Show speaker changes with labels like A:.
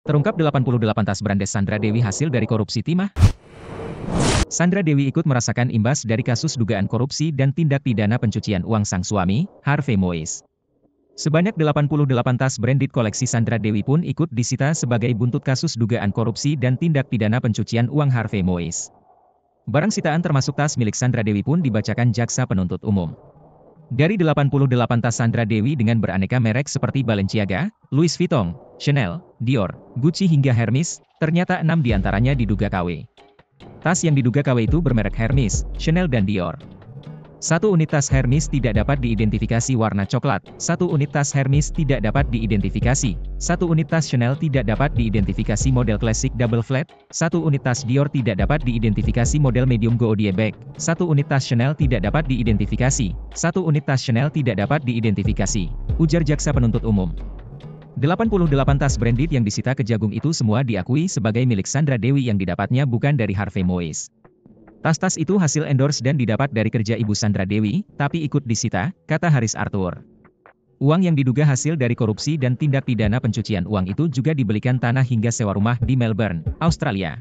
A: Terungkap 88 tas Brandes Sandra Dewi hasil dari korupsi timah. Sandra Dewi ikut merasakan imbas dari kasus dugaan korupsi dan tindak pidana pencucian uang sang suami, Harvey Moise. Sebanyak 88 tas branded koleksi Sandra Dewi pun ikut disita sebagai buntut kasus dugaan korupsi dan tindak pidana pencucian uang Harvey Moise. Barang sitaan termasuk tas milik Sandra Dewi pun dibacakan jaksa penuntut umum. Dari 88 tas Sandra Dewi dengan beraneka merek seperti Balenciaga, Louis Vuitton, Chanel, Dior, Gucci hingga Hermes, ternyata enam diantaranya diduga KW. Tas yang diduga KW itu bermerek Hermes, Chanel dan Dior. Satu unit tas Hermes tidak dapat diidentifikasi warna coklat, satu unit tas Hermes tidak dapat diidentifikasi, satu unit tas Chanel tidak dapat diidentifikasi model klasik double flat, satu unit tas Dior tidak dapat diidentifikasi model medium gaudier bag, satu unit tas Chanel tidak dapat diidentifikasi, satu unit tas Chanel tidak dapat diidentifikasi, ujar jaksa penuntut umum. 88 tas branded yang disita ke jagung itu semua diakui sebagai milik Sandra Dewi yang didapatnya bukan dari Harvey Moise. Tas-tas itu hasil endorse dan didapat dari kerja Ibu Sandra Dewi, tapi ikut disita, kata Haris Arthur. Uang yang diduga hasil dari korupsi dan tindak pidana pencucian uang itu juga dibelikan tanah hingga sewa rumah di Melbourne, Australia.